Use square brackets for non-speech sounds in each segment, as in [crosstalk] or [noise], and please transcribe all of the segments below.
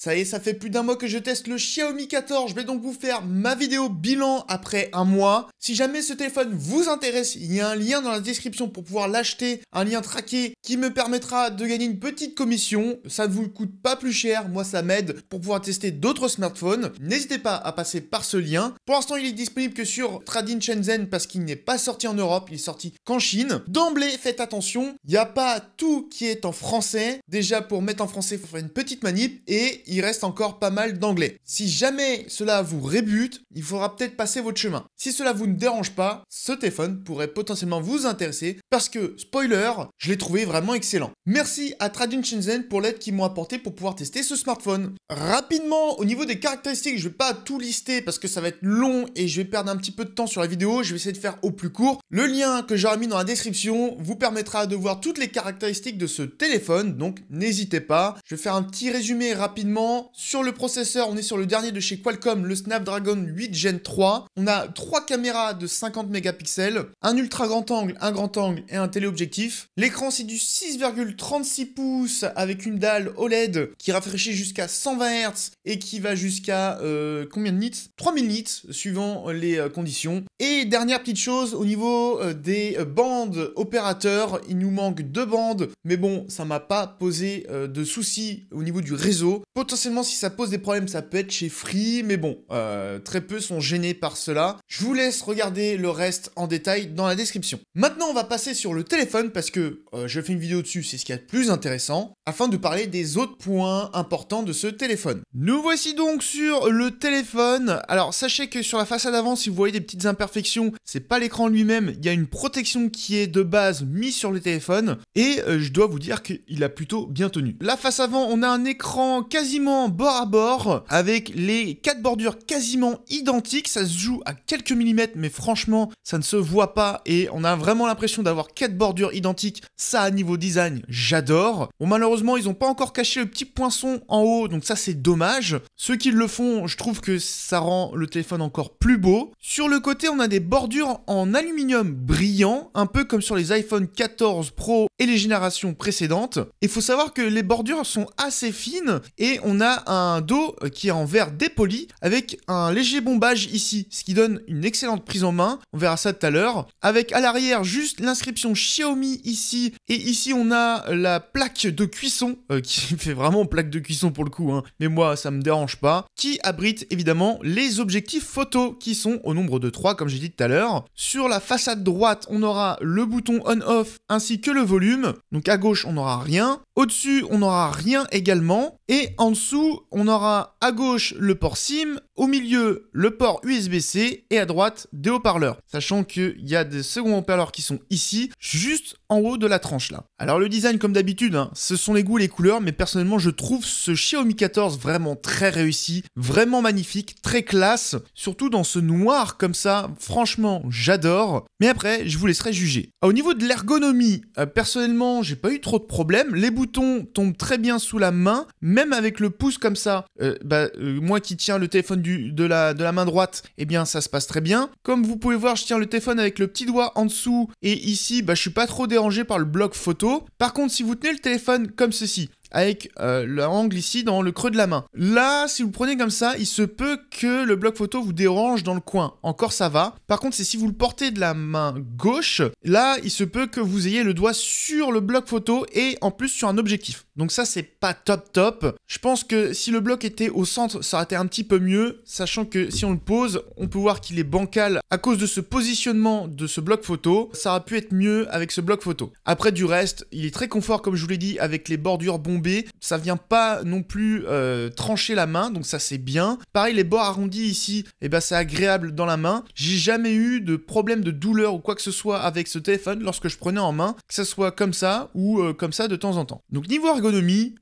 Ça y est, ça fait plus d'un mois que je teste le Xiaomi 14. Je vais donc vous faire ma vidéo bilan après un mois. Si jamais ce téléphone vous intéresse, il y a un lien dans la description pour pouvoir l'acheter, un lien traqué qui me permettra de gagner une petite commission. Ça ne vous coûte pas plus cher, moi ça m'aide pour pouvoir tester d'autres smartphones. N'hésitez pas à passer par ce lien. Pour l'instant, il est disponible que sur Tradin Shenzhen parce qu'il n'est pas sorti en Europe, il est sorti qu'en Chine. D'emblée, faites attention, il n'y a pas tout qui est en français. Déjà pour mettre en français, il faut faire une petite manip et il reste encore pas mal d'anglais. Si jamais cela vous rébute, il faudra peut-être passer votre chemin. Si cela vous ne dérange pas, ce téléphone pourrait potentiellement vous intéresser parce que, spoiler, je l'ai trouvé vraiment excellent. Merci à Tradin Shenzhen pour l'aide qu'ils m'ont apportée pour pouvoir tester ce smartphone. Rapidement, au niveau des caractéristiques, je ne vais pas tout lister parce que ça va être long et je vais perdre un petit peu de temps sur la vidéo, je vais essayer de faire au plus court. Le lien que j'aurai mis dans la description vous permettra de voir toutes les caractéristiques de ce téléphone, donc n'hésitez pas. Je vais faire un petit résumé rapidement sur le processeur, on est sur le dernier de chez Qualcomm, le Snapdragon 8 Gen 3. On a trois caméras de 50 mégapixels, un ultra grand angle, un grand angle et un téléobjectif. L'écran c'est du 6,36 pouces avec une dalle OLED qui rafraîchit jusqu'à 120 Hz et qui va jusqu'à euh, combien de nits 3000 nits suivant les euh, conditions. Et dernière petite chose au niveau euh, des bandes opérateurs, il nous manque deux bandes, mais bon, ça m'a pas posé de soucis au niveau du réseau potentiellement, si ça pose des problèmes, ça peut être chez Free, mais bon, euh, très peu sont gênés par cela. Je vous laisse regarder le reste en détail dans la description. Maintenant, on va passer sur le téléphone parce que euh, je fais une vidéo dessus, c'est ce qu'il y a de plus intéressant, afin de parler des autres points importants de ce téléphone. Nous voici donc sur le téléphone. Alors, sachez que sur la façade avant, si vous voyez des petites imperfections, c'est pas l'écran lui-même, il y a une protection qui est de base mise sur le téléphone, et euh, je dois vous dire qu'il a plutôt bien tenu. La face avant, on a un écran quasi bord à bord, avec les quatre bordures quasiment identiques. Ça se joue à quelques millimètres, mais franchement, ça ne se voit pas et on a vraiment l'impression d'avoir quatre bordures identiques. Ça, à niveau design, j'adore. Bon, malheureusement, ils n'ont pas encore caché le petit poinçon en haut, donc ça, c'est dommage. Ceux qui le font, je trouve que ça rend le téléphone encore plus beau. Sur le côté, on a des bordures en aluminium brillant, un peu comme sur les iPhone 14 Pro et les générations précédentes. Il faut savoir que les bordures sont assez fines et on on a un dos qui est en verre dépoli avec un léger bombage ici, ce qui donne une excellente prise en main. On verra ça tout à l'heure. Avec à l'arrière juste l'inscription Xiaomi ici. Et ici, on a la plaque de cuisson euh, qui [laughs] fait vraiment plaque de cuisson pour le coup. Hein. Mais moi, ça me dérange pas. Qui abrite évidemment les objectifs photo qui sont au nombre de 3 comme j'ai dit tout à l'heure. Sur la façade droite, on aura le bouton on-off ainsi que le volume. Donc à gauche, on n'aura rien. Au-dessus, on n'aura rien également. Et en dessous, on aura à gauche le port SIM, au milieu le port USB-C et à droite des haut-parleurs. Sachant qu'il y a des secondes haut-parleurs qui sont ici, juste en haut de la tranche là. Alors le design comme d'habitude, hein, ce sont les goûts, les couleurs, mais personnellement je trouve ce Xiaomi 14 vraiment très réussi, vraiment magnifique, très classe, surtout dans ce noir comme ça, franchement j'adore. Mais après, je vous laisserai juger. Ah, au niveau de l'ergonomie, euh, personnellement j'ai pas eu trop de problèmes, les boutons tombent très bien sous la main, même avec le le pouce comme ça, euh, bah, euh, moi qui tiens le téléphone de, la, main droite, eh bien ça se passe très bien. Comme vous pouvez voir, je tiens le téléphone avec le petit doigt en dessous et ici, bah, je suis pas trop dérangé par le bloc photo. Par contre, si vous tenez le téléphone comme ceci, avec euh, l'angle ici dans le creux de la main. Là, si vous prenez comme ça, il se peut que le bloc photo vous dérange dans le coin. Encore ça va. Par contre, c'est si vous le portez de la main gauche, là, il se peut que vous ayez le doigt sur le bloc photo et en plus sur un objectif. Donc ça, c'est pas top top. Je pense que si le bloc était au centre, ça aurait été un petit peu mieux, sachant que si on le pose, on peut voir qu'il est bancal à cause de ce positionnement de ce bloc photo. Ça aurait pu être mieux avec ce bloc photo. Après, du reste, il est très confort, comme je vous l'ai dit, avec les bordures bombées. Ça vient pas non plus euh, trancher la main, donc ça, c'est bien. Pareil, les bords arrondis ici, et eh ben, c'est agréable dans la main. J'ai jamais eu de problème de douleur ou quoi que ce soit avec ce téléphone lorsque je prenais en main, que ce soit comme ça ou euh, comme ça de temps en temps. Donc niveau ergonomie,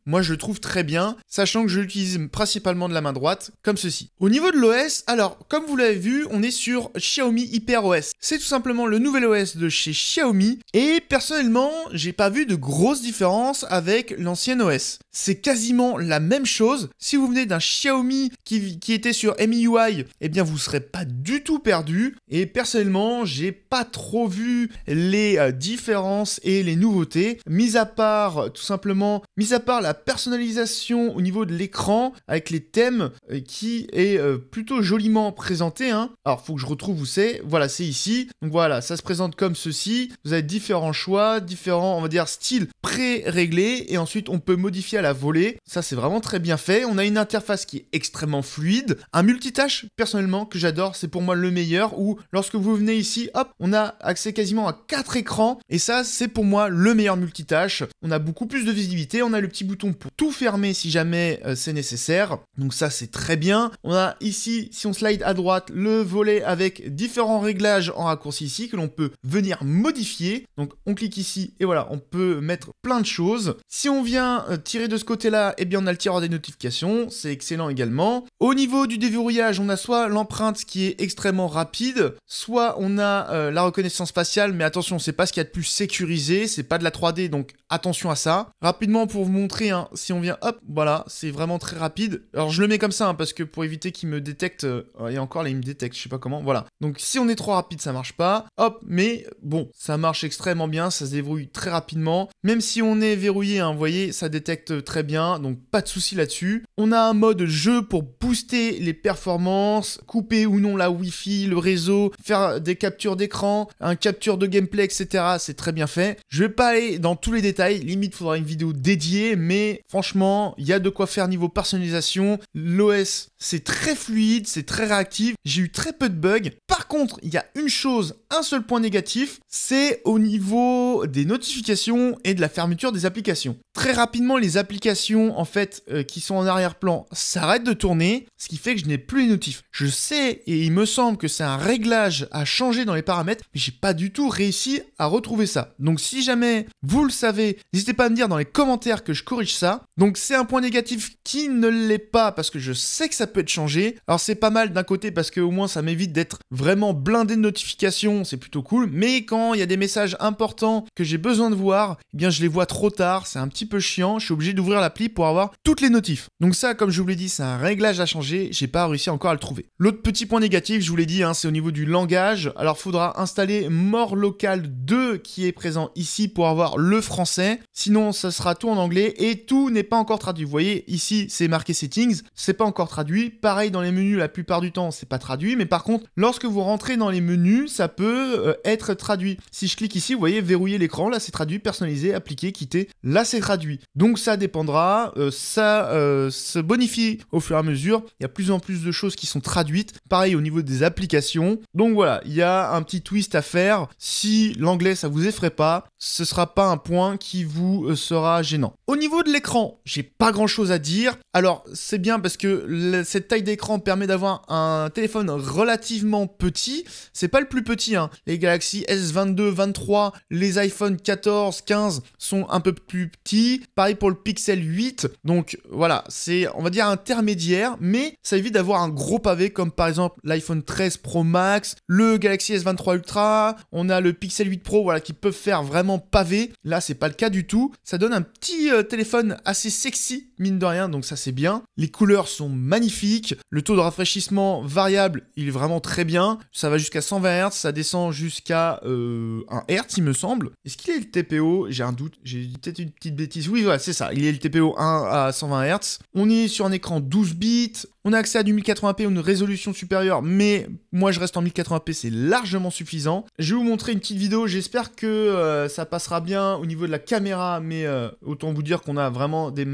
moi je le trouve très bien, sachant que je l'utilise principalement de la main droite, comme ceci. Au niveau de l'OS, alors, comme vous l'avez vu, on est sur Xiaomi Hyper OS. C'est tout simplement le nouvel OS de chez Xiaomi, et personnellement, j'ai pas vu de grosses différences avec l'ancienne OS. C'est quasiment la même chose. Si vous venez d'un Xiaomi qui, était sur MIUI, eh bien vous serez pas du tout perdu, et personnellement, j'ai pas trop vu les euh, différences et les nouveautés, mis à part tout simplement Mis à part la personnalisation au niveau de l'écran avec les thèmes euh, qui est euh, plutôt joliment présenté. Hein. Alors faut que je retrouve où c'est. Voilà, c'est ici. Donc voilà, ça se présente comme ceci. Vous avez différents choix, différents, on va dire, styles pré-réglés et ensuite on peut modifier à la volée. Ça c'est vraiment très bien fait. On a une interface qui est extrêmement fluide, un multitâche personnellement que j'adore, c'est pour moi le meilleur où lorsque vous venez ici, hop, on a accès quasiment à quatre écrans et ça c'est pour moi le meilleur multitâche. On a beaucoup plus de visibilité on a le petit bouton pour tout fermer si jamais euh, c'est nécessaire. Donc ça, c'est très bien. On a ici, si on slide à droite, le volet avec différents réglages en raccourci ici que l'on peut venir modifier. Donc on clique ici et voilà, on peut mettre plein de choses. Si on vient euh, tirer de ce côté-là, eh bien on a le tireur des notifications, c'est excellent également. Au niveau du déverrouillage, on a soit l'empreinte qui est extrêmement rapide, soit on a euh, la reconnaissance faciale, mais attention, c'est pas ce qu'il y a de plus sécurisé, c'est pas de la 3D, donc attention à ça. Rapidement, vous montrer, hein, si on vient, hop, voilà, c'est vraiment très rapide. Alors je le mets comme ça, hein, parce que pour éviter qu'il me détecte, euh, et encore là il me détecte, je sais pas comment, voilà. Donc si on est trop rapide, ça marche pas, hop, mais bon, ça marche extrêmement bien, ça se débrouille très rapidement. Même si on est verrouillé, hein, vous voyez, ça détecte très bien, donc pas de souci là-dessus. On a un mode jeu pour booster les performances, couper ou non la Wi-Fi, le réseau, faire des captures d'écran, un capture de gameplay, etc. C'est très bien fait. Je vais pas aller dans tous les détails, limite faudra une vidéo dédiée, mais franchement, il y a de quoi faire niveau personnalisation. L'OS, c'est très fluide, c'est très réactif. J'ai eu très peu de bugs. Par contre, il y a une chose, un seul point négatif, c'est au niveau des notifications et de la fermeture des applications. Très rapidement, les applications en fait euh, qui sont en arrière plan s'arrête de tourner, ce qui fait que je n'ai plus les notifs. Je sais et il me semble que c'est un réglage à changer dans les paramètres, mais j'ai pas du tout réussi à retrouver ça. Donc si jamais vous le savez, n'hésitez pas à me dire dans les commentaires que je corrige ça. Donc c'est un point négatif qui ne l'est pas parce que je sais que ça peut être changé. Alors c'est pas mal d'un côté parce que au moins ça m'évite d'être vraiment blindé de notifications, c'est plutôt cool. Mais quand il y a des messages importants que j'ai besoin de voir, eh bien je les vois trop tard, c'est un petit peu chiant. Je suis obligé d'ouvrir l'appli pour avoir toutes les notifs. Donc ça, comme je vous l'ai dit, c'est un réglage à changer, j'ai pas réussi encore à le trouver. L'autre petit point négatif, je vous l'ai dit, hein, c'est au niveau du langage. Alors faudra installer mort local 2 qui est présent ici pour avoir le français. Sinon, ça sera tout en anglais et tout n'est pas encore traduit. Vous voyez, ici, c'est marqué settings, c'est pas encore traduit. Pareil dans les menus, la plupart du temps, c'est pas traduit. Mais par contre, lorsque vous rentrez dans les menus, ça peut euh, être traduit. Si je clique ici, vous voyez, verrouiller l'écran, là c'est traduit, personnaliser, appliquer, quitter, là c'est traduit. Donc ça dépendra, euh, ça, euh, se bonifie au fur et à mesure. Il y a plus en plus de choses qui sont traduites. Pareil au niveau des applications. Donc voilà, il y a un petit twist à faire. Si l'anglais ça vous effraie pas, ce sera pas un point qui vous euh, sera gênant. Au niveau de l'écran, j'ai pas grand chose à dire. Alors c'est bien parce que cette taille d'écran permet d'avoir un téléphone relativement petit. C'est pas le plus petit. Hein. Les Galaxy S22, 23, les iPhone 14, 15 sont un peu plus petits. Pareil pour le Pixel 8. Donc voilà, c'est on va dire, intermédiaire, mais ça évite d'avoir un gros pavé comme par exemple l'iPhone 13 Pro Max, le Galaxy S23 Ultra, on a le Pixel 8 Pro, voilà, qui peuvent faire vraiment pavé. Là, c'est pas le cas du tout. Ça donne un petit euh, téléphone assez sexy, mine de rien, donc ça c'est bien. Les couleurs sont magnifiques, le taux de rafraîchissement variable, il est vraiment très bien. Ça va jusqu'à 120 Hz, ça descend jusqu'à 1 euh, Hz, il me semble. Est-ce qu'il est le TPO J'ai un doute, j'ai peut-être une petite bêtise. Oui, voilà, c'est ça, il est le TPO 1 à 120 Hz. On sur un écran 12 bits, on a accès à du 1080p ou une résolution supérieure, mais moi je reste en 1080p, c'est largement suffisant. Je vais vous montrer une petite vidéo, j'espère que euh, ça passera bien au niveau de la caméra, mais euh, autant vous dire qu'on a vraiment des,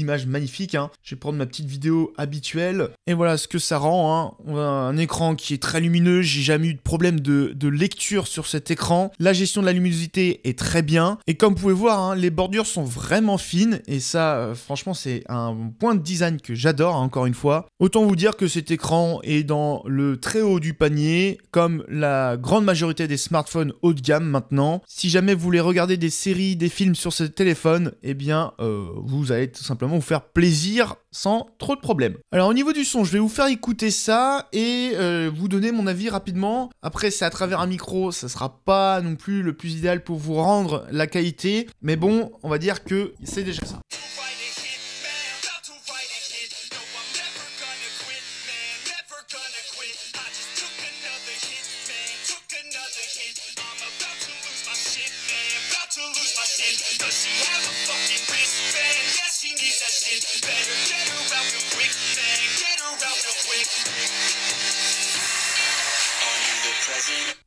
images magnifiques. Hein. Je vais prendre ma petite vidéo habituelle, et voilà ce que ça rend. Hein. On a un écran qui est très lumineux, j'ai jamais eu de problème de, de, lecture sur cet écran. La gestion de la luminosité est très bien, et comme vous pouvez voir, hein, les bordures sont vraiment fines, et ça, euh, franchement, c'est un un point de design que j'adore, hein, encore une fois. Autant vous dire que cet écran est dans le très haut du panier, comme la grande majorité des smartphones haut de gamme maintenant. Si jamais vous voulez regarder des séries, des films sur ce téléphone, eh bien, euh, vous allez tout simplement vous faire plaisir sans trop de problèmes. Alors au niveau du son, je vais vous faire écouter ça et euh, vous donner mon avis rapidement. Après, c'est à travers un micro, ça sera pas non plus le plus idéal pour vous rendre la qualité, mais bon, on va dire que c'est déjà ça.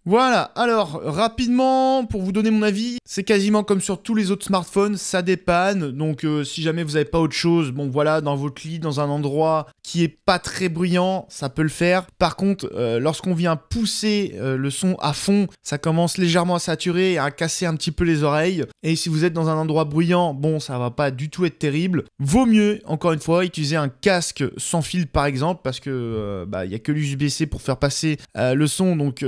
Voilà, alors rapidement, pour vous donner mon avis, c'est quasiment comme sur tous les autres smartphones, ça dépanne, donc euh, si jamais vous n'avez pas autre chose, bon voilà, dans votre lit, dans un endroit qui est pas très bruyant, ça peut le faire. Par contre, euh, lorsqu'on vient pousser euh, le son à fond, ça commence légèrement à saturer et à casser un petit peu les oreilles. Et si vous êtes dans un endroit bruyant, bon, ça va pas du tout être terrible. Vaut mieux, encore une fois, utiliser un casque sans fil par exemple, parce que bah, il y a que l'USB-C pour faire passer le son, donc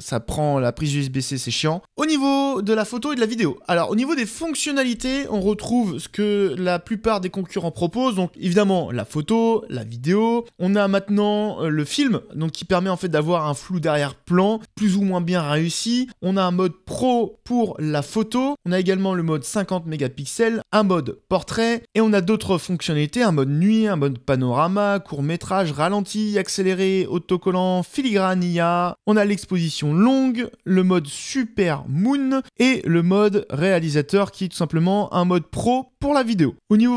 ça prend la prise USB-C, c'est chiant. Au niveau de la photo et de la vidéo. Alors, au niveau des fonctionnalités, on retrouve ce que la plupart des concurrents proposent. Donc, évidemment, la photo, la vidéo. On a maintenant euh, le film, donc qui permet en fait d'avoir un flou d'arrière-plan plus ou moins bien réussi. On a un mode pro pour la photo. On a également le mode 50 mégapixels, un mode portrait et on a d'autres fonctionnalités, un mode nuit, un mode panorama, court métrage, ralenti, accéléré, autocollant, filigrane IA. On a l'exposition longue, le mode super moon et le mode réalisateur qui est tout simplement un mode pro pour la vidéo. Au niveau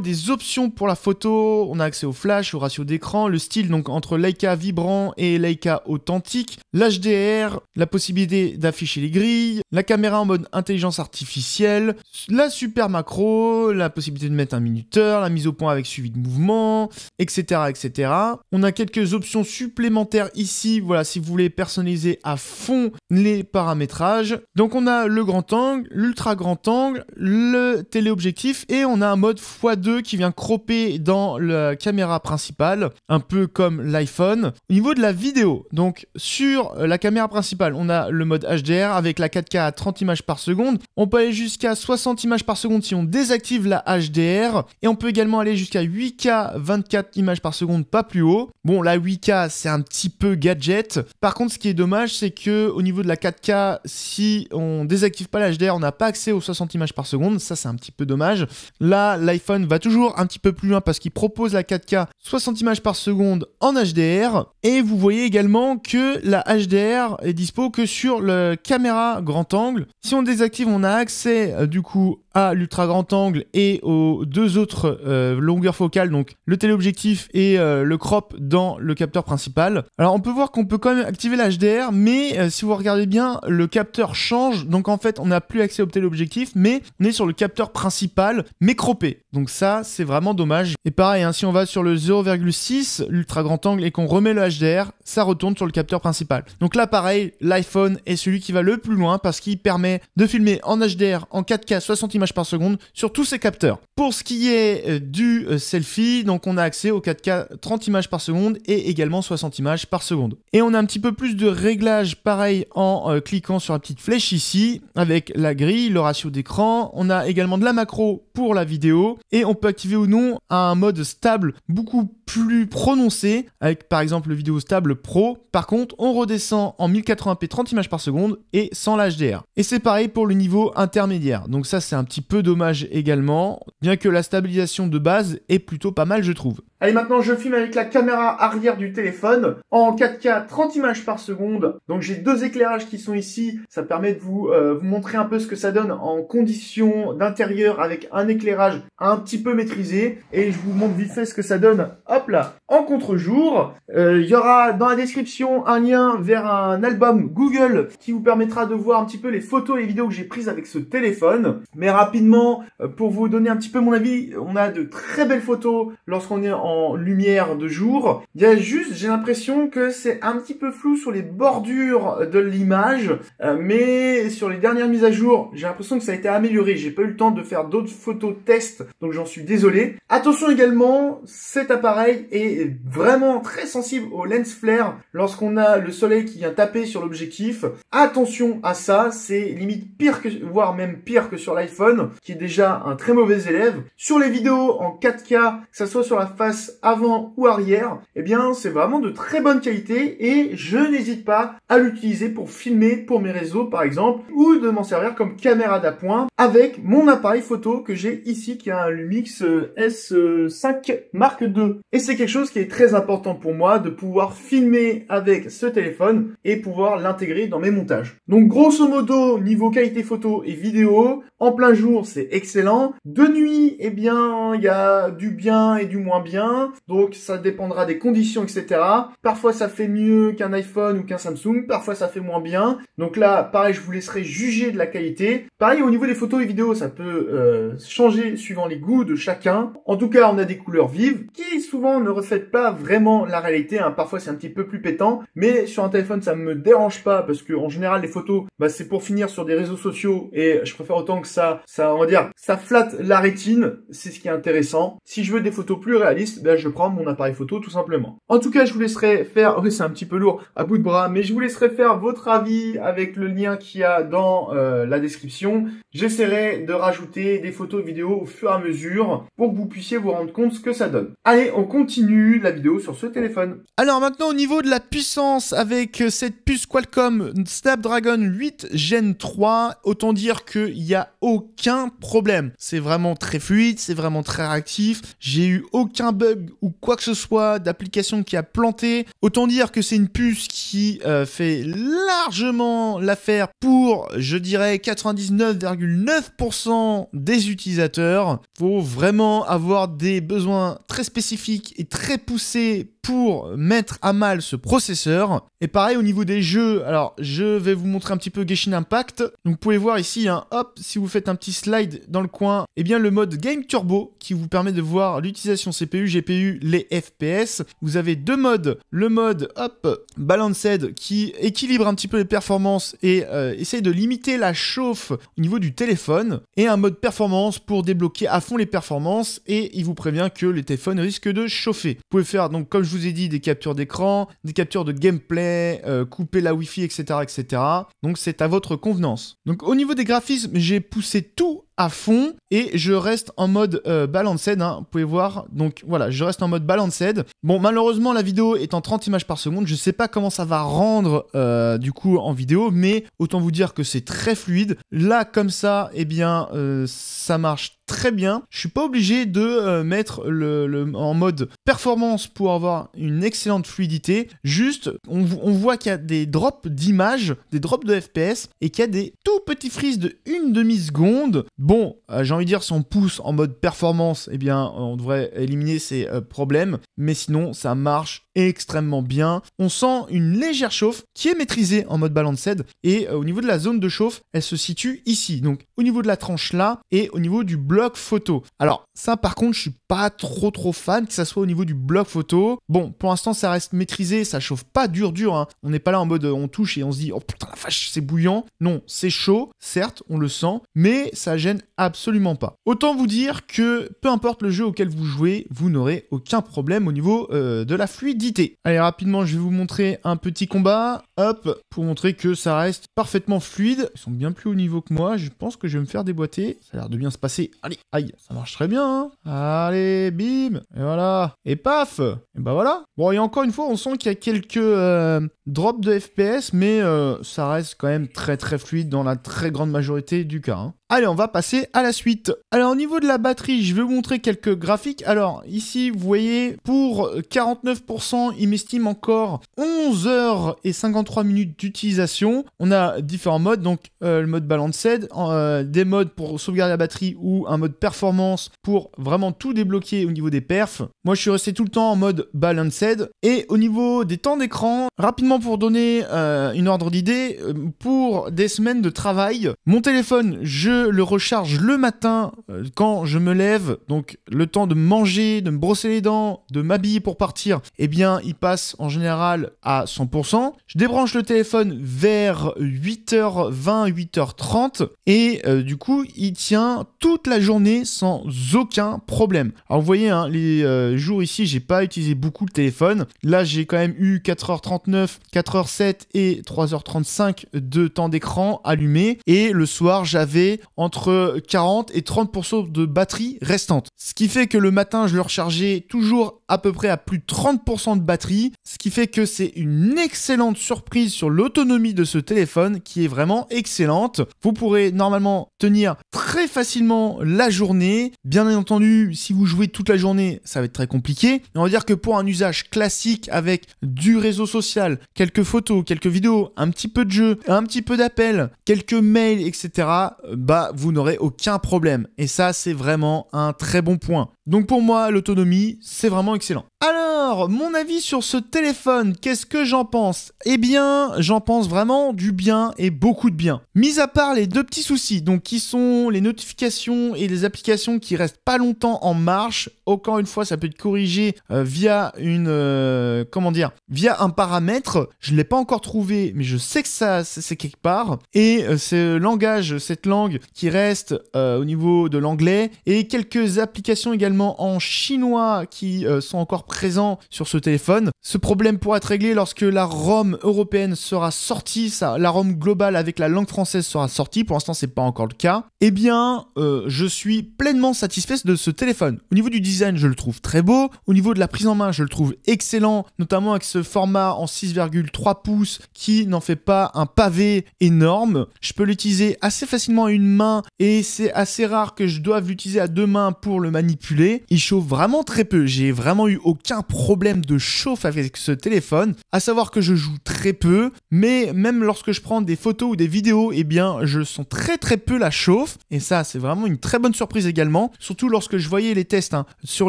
des options pour la photo, on a accès au flash, au ratio d'écran, le style donc entre Leica vibrant et Leica authentique, l'HDR, la possibilité d'afficher les grilles, la caméra en mode intelligence artificielle, la super macro, la possibilité de mettre un minuteur, la mise au point avec suivi de mouvement, etc. etc. On a quelques options supplémentaires ici, voilà, si vous voulez personnaliser à fond les paramétrages. Donc on a le grand angle, l'ultra grand angle, le téléobjectif et on a un mode x2 qui vient cropper dans la caméra principale, un peu comme l'iPhone. Au niveau de la vidéo, donc sur la caméra principale, on a le mode HDR avec la 4K à 30 images par seconde. On peut aller jusqu'à 60 images par seconde si on désactive la HDR. Et on peut également aller jusqu'à 8K 24 images par seconde, pas plus haut. Bon, la 8K, c'est un petit peu gadget. Par contre, ce qui est dommage, c'est que au niveau de la 4K, si on désactive pas la HDR, on n'a pas accès aux 60 images par seconde. Ça, c'est un petit peu dommage. Là, l'iPhone va toujours un petit peu plus loin parce qu'il propose la 4K 60 images par seconde en HDR. Et vous voyez également que la HDR est dispo que sur le caméra grand angle. Si on désactive, on a accès euh, du coup à l'ultra grand angle et aux deux autres euh, longueurs focales, donc le téléobjectif et euh, le crop dans le capteur principal. Alors on peut voir qu'on peut quand même activer l'HDR mais euh, si vous regardez bien, le capteur change, donc en fait on n'a plus accès au téléobjectif, mais on est sur le capteur principal, mais croppé. Donc ça c'est vraiment dommage. Et pareil, hein, si on va sur le 0,6, l'ultra grand angle, et qu'on remet le HDR, ça retourne sur le capteur principal. Donc là pareil, l'iPhone est celui qui va le plus loin parce qu'il permet de filmer en HDR en 4K 60 images par seconde sur tous ces capteurs. Pour ce qui est euh, du euh, selfie, donc on a accès au 4K 30 images par seconde et également 60 images par seconde. Et on a un petit peu plus de réglages pareil en euh, cliquant sur la petite flèche ici avec la grille, le ratio d'écran. On a également de la macro pour la vidéo et on peut activer ou non un mode stable beaucoup plus prononcé avec par exemple le vidéo stable pro. Par contre, on redescend en 1080p 30 images par seconde et sans l'HDR. Et c'est pareil pour le niveau intermédiaire. Donc ça c'est un petit peu dommage également, bien que la stabilisation de base est plutôt pas mal je trouve. Allez maintenant je filme avec la caméra arrière du téléphone en 4K 30 images par seconde. Donc j'ai deux éclairages qui sont ici, ça permet de vous, euh, montrer un peu ce que ça donne en conditions d'intérieur avec un éclairage un petit peu maîtrisé et je vous montre vite fait ce que ça donne. Hop là, en contre-jour, euh, il y aura dans la description un lien vers un album Google qui vous permettra de voir un petit peu les photos et vidéos que j'ai prises avec ce téléphone. Mais rappelez rapidement, euh, pour vous donner un petit peu mon avis, on a de très belles photos lorsqu'on est en lumière de jour. Il y a juste, j'ai l'impression que c'est un petit peu flou sur les bordures de l'image, euh, mais sur les dernières mises à jour, j'ai l'impression que ça a été amélioré. J'ai pas eu le temps de faire d'autres photos tests, donc j'en suis désolé. Attention également, cet appareil est vraiment très sensible au lens flare lorsqu'on a le soleil qui vient taper sur l'objectif. Attention à ça, c'est limite pire que, voire même pire que sur l'iPhone qui est déjà un très mauvais élève, sur les vidéos en 4K, que ça soit sur la face avant ou arrière, eh bien c'est vraiment de très bonne qualité et je n'hésite pas à l'utiliser pour filmer pour mes réseaux par exemple, ou de m'en servir comme caméra d'appoint avec mon appareil photo que j'ai ici qui est un Lumix euh, S5 Mark II. Et c'est quelque chose qui est très important pour moi de pouvoir filmer avec ce téléphone et pouvoir l'intégrer dans mes montages. Donc grosso modo niveau qualité photo et vidéo, en plein jour, c'est excellent. De nuit, eh bien, il y a du bien et du moins bien. Donc, ça dépendra des conditions, etc. Parfois, ça fait mieux qu'un iPhone ou qu'un Samsung. Parfois, ça fait moins bien. Donc là, pareil, je vous laisserai juger de la qualité. Pareil, au niveau des photos et vidéos, ça peut euh, changer suivant les goûts de chacun. En tout cas, on a des couleurs vives qui souvent ne reflètent pas vraiment la réalité. Hein. Parfois, c'est un petit peu plus pétant. Mais sur un téléphone, ça me dérange pas parce que en général, les photos, bah, c'est pour finir sur des réseaux sociaux et je préfère autant que ça ça, on va dire, ça flatte la rétine, c'est ce qui est intéressant. Si je veux des photos plus réalistes, ben, je prends mon appareil photo tout simplement. En tout cas, je vous laisserai faire, oui, c'est un petit peu lourd à bout de bras, mais je vous laisserai faire votre avis avec le lien qu'il y a dans euh, la description. J'essaierai de rajouter des photos vidéos au fur et à mesure pour que vous puissiez vous rendre compte ce que ça donne. Allez, on continue la vidéo sur ce téléphone. Alors maintenant, au niveau de la puissance avec euh, cette puce Qualcomm Snapdragon 8 Gen 3, autant dire qu'il n'y a aucun problème. C'est vraiment très fluide, c'est vraiment très réactif. J'ai eu aucun bug ou quoi que ce soit d'application qui a planté. Autant dire que c'est une puce qui euh, fait largement l'affaire pour, je dirais, 99,9% des utilisateurs. Faut vraiment avoir des besoins très spécifiques et très poussés pour mettre à mal ce processeur. Et pareil au niveau des jeux, alors je vais vous montrer un petit peu Genshin Impact. Donc vous pouvez voir ici, un hein, hop, si vous faites un petit slide dans le coin, et eh bien le mode Game Turbo qui vous permet de voir l'utilisation CPU, GPU, les FPS. Vous avez deux modes, le mode hop balanced qui équilibre un petit peu les performances et euh, essaye de limiter la chauffe au niveau du téléphone et un mode performance pour débloquer à fond les performances et il vous prévient que les téléphones risquent de chauffer. Vous pouvez faire donc comme je vous ai dit des captures d'écran, des captures de gameplay, euh, couper la Wi-Fi, etc., etc. Donc c'est à votre convenance. Donc au niveau des graphismes, j'ai poussé tout à fond et je reste en mode euh, balance hein. vous pouvez voir, donc voilà, je reste en mode balanced. Bon, malheureusement, la vidéo est en 30 images par seconde. Je sais pas comment ça va rendre euh, du coup en vidéo, mais autant vous dire que c'est très fluide. Là, comme ça, eh bien, euh, ça marche très bien. Je suis pas obligé de mettre le, en mode performance pour avoir une excellente fluidité. Juste, on, voit qu'il y a des drops d'images, des drops de FPS et qu'il y a des tout petits frises de une demi seconde. Bon, euh, j'ai envie de dire, si on pousse en mode performance, eh bien, on devrait éliminer ces euh, problèmes. Mais sinon, ça marche extrêmement bien. On sent une légère chauffe qui est maîtrisée en mode balanced et euh, au niveau de la zone de chauffe, elle se situe ici. Donc au niveau de la tranche là et au niveau du bloc photo. Alors ça par contre, je suis pas trop trop fan que ça soit au niveau du bloc photo. Bon, pour l'instant ça reste maîtrisé, ça chauffe pas dur dur. Hein. On n'est pas là en mode euh, on touche et on se dit oh putain la vache c'est bouillant. Non, c'est chaud, certes on le sent, mais ça gêne absolument pas. Autant vous dire que peu importe le jeu auquel vous jouez, vous n'aurez aucun problème au niveau euh, de la fluidité Allez, rapidement, je vais vous montrer un petit combat. Hop, pour montrer que ça reste parfaitement fluide. Ils sont bien plus haut niveau que moi. Je pense que je vais me faire déboîter. Ça a l'air de bien se passer. Allez, aïe, ça marche très bien. Hein. Allez, bim. Et voilà. Et paf. Et bah voilà. Bon, et encore une fois, on sent qu'il y a quelques euh, drops de FPS, mais euh, ça reste quand même très très fluide dans la très grande majorité du cas. Hein. Allez, on va passer à la suite. Alors, au niveau de la batterie, je vais vous montrer quelques graphiques. Alors, ici, vous voyez, pour 49%, il m'estime encore 11 h et 53 minutes d'utilisation. On a différents modes, donc euh, le mode balance euh, des modes pour sauvegarder la batterie ou un mode performance pour vraiment tout débloquer au niveau des perfs. Moi, je suis resté tout le temps en mode balanced. Et au niveau des temps d'écran, rapidement pour donner euh, une ordre d'idée, pour des semaines de travail, mon téléphone, je le recharge le matin euh, quand je me lève, donc le temps de manger, de me brosser les dents, de m'habiller pour partir, eh bien il passe en général à 100%. Je débranche le téléphone vers 8h20, 8h30 et euh, du coup il tient toute la journée sans aucun problème. Alors vous voyez, hein, les euh, jours ici, j'ai pas utilisé beaucoup le téléphone. Là j'ai quand même eu 4h39, 4 h 7 et 3h35 de temps d'écran allumé et le soir j'avais entre 40 et 30% de batterie restante. Ce qui fait que le matin, je le rechargeais toujours à peu près à plus de 30% de batterie, ce qui fait que c'est une excellente surprise sur l'autonomie de ce téléphone qui est vraiment excellente. Vous pourrez normalement tenir très facilement la journée. Bien entendu, si vous jouez toute la journée, ça va être très compliqué. on va dire que pour un usage classique avec du réseau social, quelques photos, quelques vidéos, un petit peu de jeu, un petit peu d'appels, quelques mails, etc., bah vous n'aurez aucun problème. Et ça, c'est vraiment un très bon point. Donc pour moi, l'autonomie, c'est vraiment excellent. Alors, alors, mon avis sur ce téléphone, qu'est-ce que j'en pense Eh bien, j'en pense vraiment du bien et beaucoup de bien. Mis à part les deux petits soucis, donc qui sont les notifications et les applications qui restent pas longtemps en marche. Encore une fois, ça peut être corrigé euh, via une euh, comment dire, via un paramètre. Je l'ai pas encore trouvé, mais je sais que ça c'est quelque part. Et euh, ce langage, cette langue qui reste au niveau de l'anglais et quelques applications également en chinois qui sont encore présents sur ce téléphone. Ce problème pourra être réglé lorsque la ROM européenne sera sortie, ça, la ROM globale avec la langue française sera sortie. Pour l'instant, c'est pas encore le cas. Eh bien, euh, je suis pleinement satisfait de ce téléphone. Au niveau du design, je le trouve très beau. Au niveau de la prise en main, je le trouve excellent, notamment avec ce format en 6,3 pouces qui n'en fait pas un pavé énorme. Je peux l'utiliser assez facilement à une main et c'est assez rare que je doive l'utiliser à deux mains pour le manipuler. Il chauffe vraiment très peu. J'ai vraiment eu aucun problème problème de chauffe avec ce téléphone, à savoir que je joue très peu, mais même lorsque je prends des photos ou des vidéos, eh bien je sens très très peu la chauffe, et ça c'est vraiment une très bonne surprise également, surtout lorsque je voyais les tests hein, sur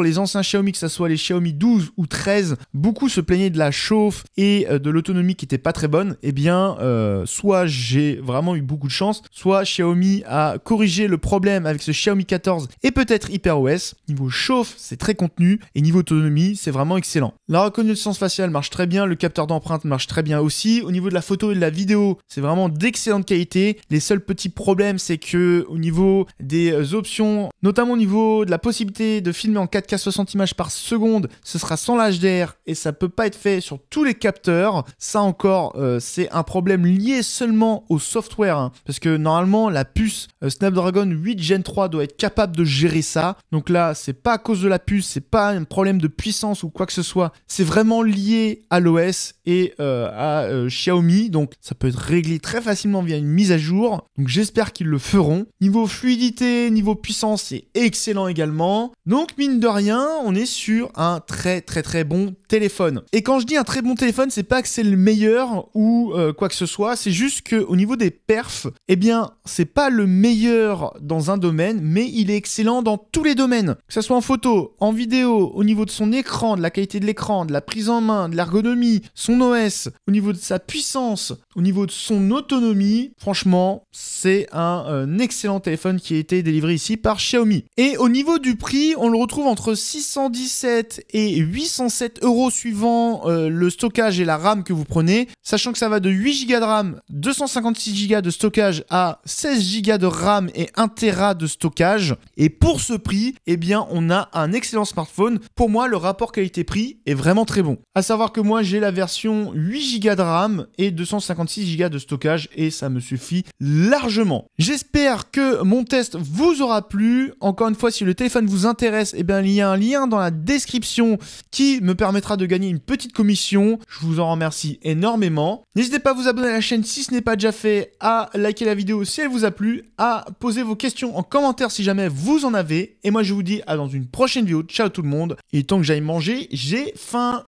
les anciens Xiaomi, que ce soit les Xiaomi 12 ou 13, beaucoup se plaignaient de la chauffe et euh, de l'autonomie qui n'était pas très bonne, eh bien euh, soit j'ai vraiment eu beaucoup de chance, soit Xiaomi a corrigé le problème avec ce Xiaomi 14 et peut-être HyperOS, niveau chauffe c'est très contenu, et niveau autonomie c'est vraiment excellent. La reconnaissance faciale marche très bien, le capteur d'empreinte marche très bien aussi. Au niveau de la photo et de la vidéo, c'est vraiment d'excellente qualité. Les seuls petits problèmes, c'est que au niveau des euh, options, notamment au niveau de la possibilité de filmer en 4K 60 images par seconde, ce sera sans l'HDR et ça peut pas être fait sur tous les capteurs. Ça encore, euh, c'est un problème lié seulement au software, hein, parce que normalement la puce euh, Snapdragon 8 Gen 3 doit être capable de gérer ça. Donc là, c'est pas à cause de la puce, c'est pas un problème de puissance ou quoi que ce soit. C'est vraiment lié à l'OS et euh, à euh, Xiaomi, donc ça peut être réglé très facilement via une mise à jour. Donc j'espère qu'ils le feront. Niveau fluidité, niveau puissance, c'est excellent également. Donc mine de rien, on est sur un très très très bon téléphone. Et quand je dis un très bon téléphone, c'est pas que c'est le meilleur ou euh, quoi que ce soit, c'est juste que au niveau des perfs, eh bien, c'est pas le meilleur dans un domaine, mais il est excellent dans tous les domaines. Que ce soit en photo, en vidéo, au niveau de son écran, de la qualité de l'écran, de la prise en main, de l'ergonomie, son OS, au niveau de sa puissance, au niveau de son autonomie, franchement, c'est un, euh, excellent téléphone qui a été délivré ici par Xiaomi. Et au niveau du prix, on le retrouve entre 617 et 807 euros suivant euh, le stockage et la RAM que vous prenez, sachant que ça va de 8 Go de RAM, 256 Go de stockage à 16 Go de RAM et 1 Tera de stockage. Et pour ce prix, eh bien, on a un excellent smartphone. Pour moi, le rapport qualité-prix est vraiment très bon. A savoir que moi j'ai la version 8 Go de RAM et 256 Go de stockage et ça me suffit largement. J'espère que mon test vous aura plu. Encore une fois, si le téléphone vous intéresse, eh bien, il y a un lien dans la description qui me permettra de gagner une petite commission. Je vous en remercie énormément. N'hésitez pas à vous abonner à la chaîne si ce n'est pas déjà fait, à liker la vidéo si elle vous a plu, à poser vos questions en commentaire si jamais vous en avez. Et moi je vous dis à dans une prochaine vidéo. Ciao tout le monde. Et tant que j'aille manger, j'ai j'ai faim